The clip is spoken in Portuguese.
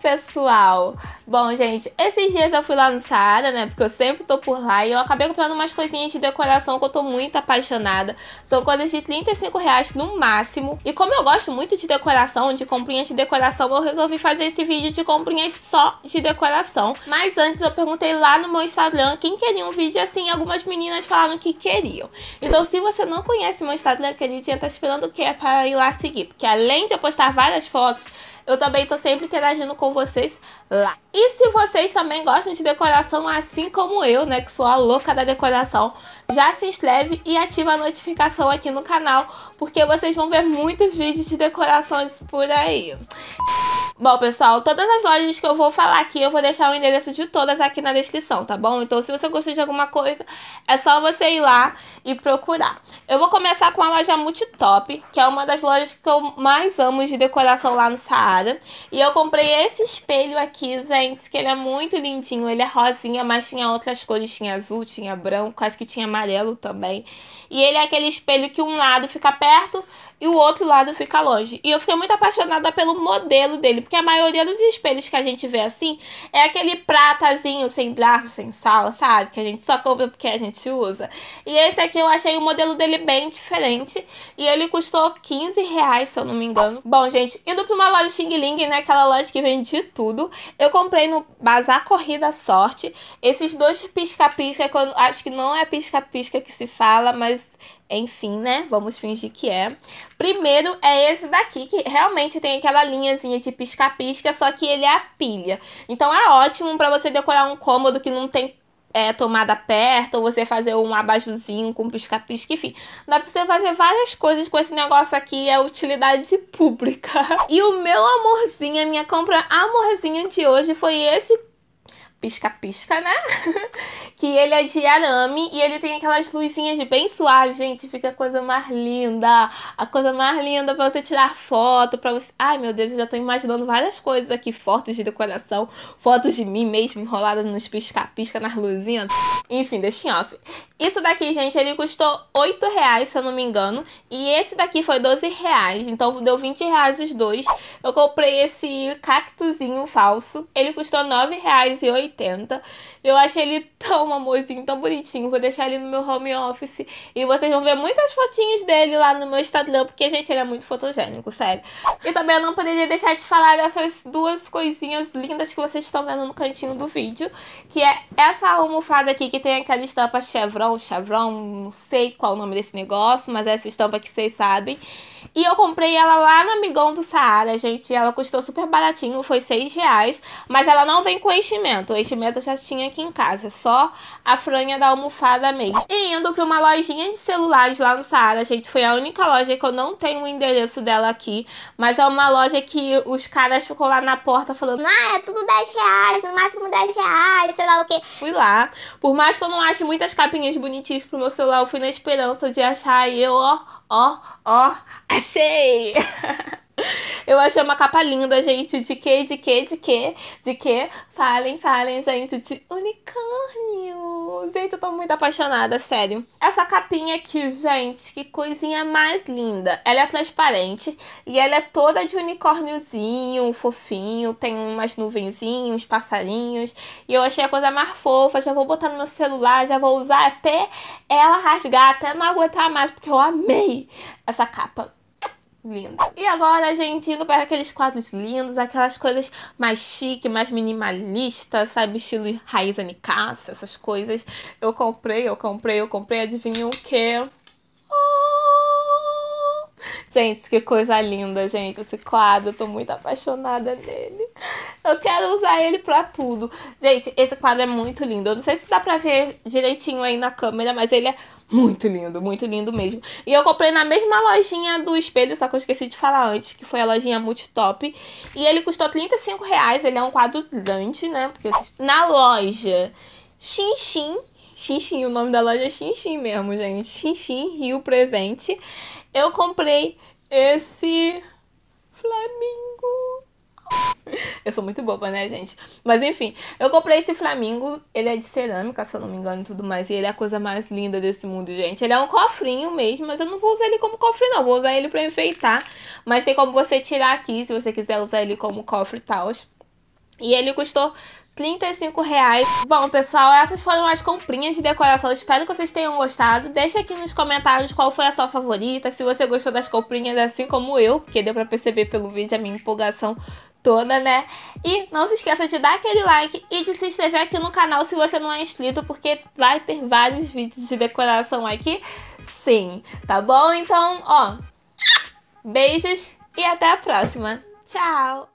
pessoal! Bom, gente, esses dias eu fui lá no Saara, né? Porque eu sempre tô por lá e eu acabei comprando umas coisinhas de decoração que eu tô muito apaixonada. São coisas de 35 reais no máximo. E como eu gosto muito de decoração, de comprinhas de decoração, eu resolvi fazer esse vídeo de comprinhas só de decoração. Mas antes eu perguntei lá no meu Instagram quem queria um vídeo assim, algumas meninas falaram que queriam. Então, se você não conhece meu Instagram, queridinha, tá esperando o que é Para ir lá seguir. Porque além de eu postar várias fotos, eu também tô sempre interagindo com vocês lá. E se vocês também gostam de decoração assim como eu, né, que sou a louca da decoração, já se inscreve e ativa a notificação aqui no canal, porque vocês vão ver muitos vídeos de decorações por aí. Bom, pessoal, todas as lojas que eu vou falar aqui, eu vou deixar o endereço de todas aqui na descrição, tá bom? Então, se você gostou de alguma coisa, é só você ir lá e procurar. Eu vou começar com a loja Multitop, que é uma das lojas que eu mais amo de decoração lá no Saara. E eu comprei esse espelho aqui, gente, que ele é muito lindinho. Ele é rosinha, mas tinha outras cores. Tinha azul, tinha branco, acho que tinha amarelo também. E ele é aquele espelho que um lado fica perto e o outro lado fica longe. E eu fiquei muito apaixonada pelo modelo dele, porque a maioria dos espelhos que a gente vê assim é aquele pratazinho sem graça sem sal, sabe? Que a gente só compra porque a gente usa. E esse aqui eu achei o modelo dele bem diferente e ele custou 15 reais, se eu não me engano. Bom, gente, indo pra uma loja Xing Ling, né? Aquela loja que vende tudo, eu comprei no Bazar Corrida Sorte esses dois pisca-pisca, acho que não é pisca-pisca que se fala, mas enfim, né? Vamos fingir que é. Primeiro é esse daqui, que realmente tem aquela linhazinha de pisca-pisca, só que ele é a pilha. Então é ótimo para você decorar um cômodo que não tem é, tomada perto, ou você fazer um abajuzinho com pisca-pisca, enfim. Dá pra você fazer várias coisas com esse negócio aqui, é utilidade pública. E o meu amorzinho, a minha compra amorzinho de hoje foi esse pisca-pisca, né? que ele é de arame e ele tem aquelas luzinhas bem suaves, gente. Fica a coisa mais linda. A coisa mais linda para você tirar foto, para você. Ai, meu Deus, eu já tô imaginando várias coisas aqui: fotos de decoração, fotos de mim mesmo enrolada nos pisca-pisca, nas luzinhas. Enfim, deixa em off. Isso daqui, gente, ele custou 8 reais, se eu não me engano. E esse daqui foi 12 reais, então deu 20 reais os dois. Eu comprei esse cactuzinho falso. Ele custou 9 reais e 80. Eu achei ele tão amorzinho, tão bonitinho. Vou deixar ele no meu home office. E vocês vão ver muitas fotinhas dele lá no meu Instagram, porque, gente, ele é muito fotogênico, sério. E também eu não poderia deixar de falar dessas duas coisinhas lindas que vocês estão vendo no cantinho do vídeo. Que é essa almofada aqui, que tem aquela estampa chevron Chavrão, não sei qual o nome desse negócio, mas é essa estampa que vocês sabem. E eu comprei ela lá na Migon do Saara, gente. Ela custou super baratinho, foi 6 reais. Mas ela não vem com enchimento. O enchimento eu já tinha aqui em casa, só a franha da almofada mesmo. E indo pra uma lojinha de celulares lá no Saara, gente, foi a única loja que eu não tenho o endereço dela aqui. Mas é uma loja que os caras ficou lá na porta falando: Ah, é tudo 10 reais, no máximo 10 reais, sei lá o que. Fui lá. Por mais que eu não ache muitas capinhas desenhos bonitinhos pro meu celular. Eu fui na esperança de achar e eu, ó, ó, ó, achei! eu achei uma capa linda, gente. De que, de que, de que, de que? Falem, falem, gente, de unicórnio gente, eu tô muito apaixonada, sério. Essa capinha aqui, gente, que coisinha mais linda. Ela é transparente e ela é toda de unicórniozinho, fofinho, tem umas nuvenzinhas, passarinhos. E eu achei a coisa mais fofa, já vou botar no meu celular, já vou usar até ela rasgar, até não aguentar mais, porque eu amei essa capa lindo. E agora, gente, indo para aqueles quadros lindos, aquelas coisas mais chique, mais minimalista, sabe? Estilo raiz anicaça, essas coisas. Eu comprei, eu comprei, eu comprei, adivinha o quê? Oh! Gente, que coisa linda, gente, esse quadro. Eu tô muito apaixonada nele. Eu quero usar ele pra tudo. Gente, esse quadro é muito lindo. Eu não sei se dá pra ver direitinho aí na câmera, mas ele é muito lindo, muito lindo mesmo. E eu comprei na mesma lojinha do espelho, só que eu esqueci de falar antes, que foi a lojinha Multitop. E ele custou 35 reais. Ele é um quadro grande, né? Porque na loja Xinxin. Xinxin, o nome da loja é Xinxin mesmo, gente. Xinxin Rio Presente. Eu comprei esse flamingo eu sou muito boba, né, gente? Mas enfim, eu comprei esse flamingo. Ele é de cerâmica, se eu não me engano, e tudo mais. E ele é a coisa mais linda desse mundo, gente. Ele é um cofrinho mesmo, mas eu não vou usar ele como cofre, não. Vou usar ele pra enfeitar. Mas tem como você tirar aqui, se você quiser usar ele como cofre e tal. E ele custou 35 reais. Bom, pessoal, essas foram as comprinhas de decoração. Espero que vocês tenham gostado. Deixa aqui nos comentários qual foi a sua favorita, se você gostou das comprinhas assim como eu, porque deu pra perceber pelo vídeo a minha empolgação toda, né? E não se esqueça de dar aquele like e de se inscrever aqui no canal se você não é inscrito, porque vai ter vários vídeos de decoração aqui, sim, tá bom? Então, ó, beijos e até a próxima. Tchau!